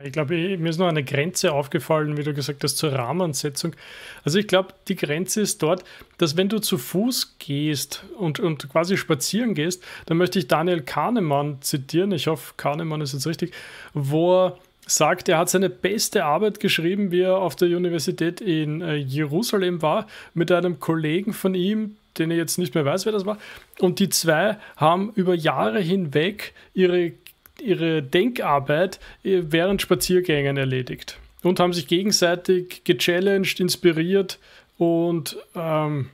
Ich glaube, mir ist noch eine Grenze aufgefallen, wie du gesagt hast, zur Rahmensetzung. Also ich glaube, die Grenze ist dort, dass wenn du zu Fuß gehst und, und quasi spazieren gehst, dann möchte ich Daniel Kahnemann zitieren, ich hoffe, Kahnemann ist jetzt richtig, wo er sagt, er hat seine beste Arbeit geschrieben, wie er auf der Universität in äh, Jerusalem war, mit einem Kollegen von ihm, den ich jetzt nicht mehr weiß, wer das war. Und die zwei haben über Jahre hinweg ihre ihre Denkarbeit äh, während Spaziergängen erledigt und haben sich gegenseitig gechallenged, inspiriert und ähm,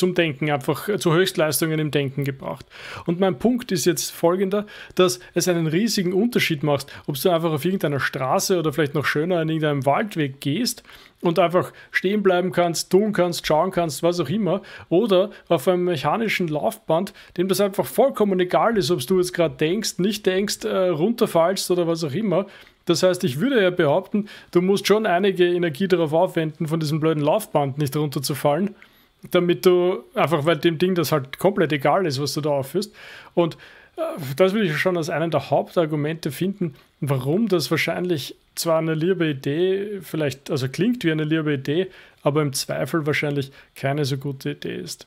zum Denken, einfach äh, zu Höchstleistungen im Denken gebracht. Und mein Punkt ist jetzt folgender, dass es einen riesigen Unterschied macht, ob du einfach auf irgendeiner Straße oder vielleicht noch schöner in irgendeinem Waldweg gehst und einfach stehen bleiben kannst, tun kannst, schauen kannst, was auch immer, oder auf einem mechanischen Laufband, dem das einfach vollkommen egal ist, ob du jetzt gerade denkst, nicht denkst, äh, runterfallst oder was auch immer. Das heißt, ich würde ja behaupten, du musst schon einige Energie darauf aufwenden, von diesem blöden Laufband nicht runterzufallen damit du einfach, weil dem Ding das halt komplett egal ist, was du da aufführst. Und äh, das würde ich schon als einen der Hauptargumente finden, warum das wahrscheinlich zwar eine liebe Idee, vielleicht, also klingt wie eine liebe Idee, aber im Zweifel wahrscheinlich keine so gute Idee ist.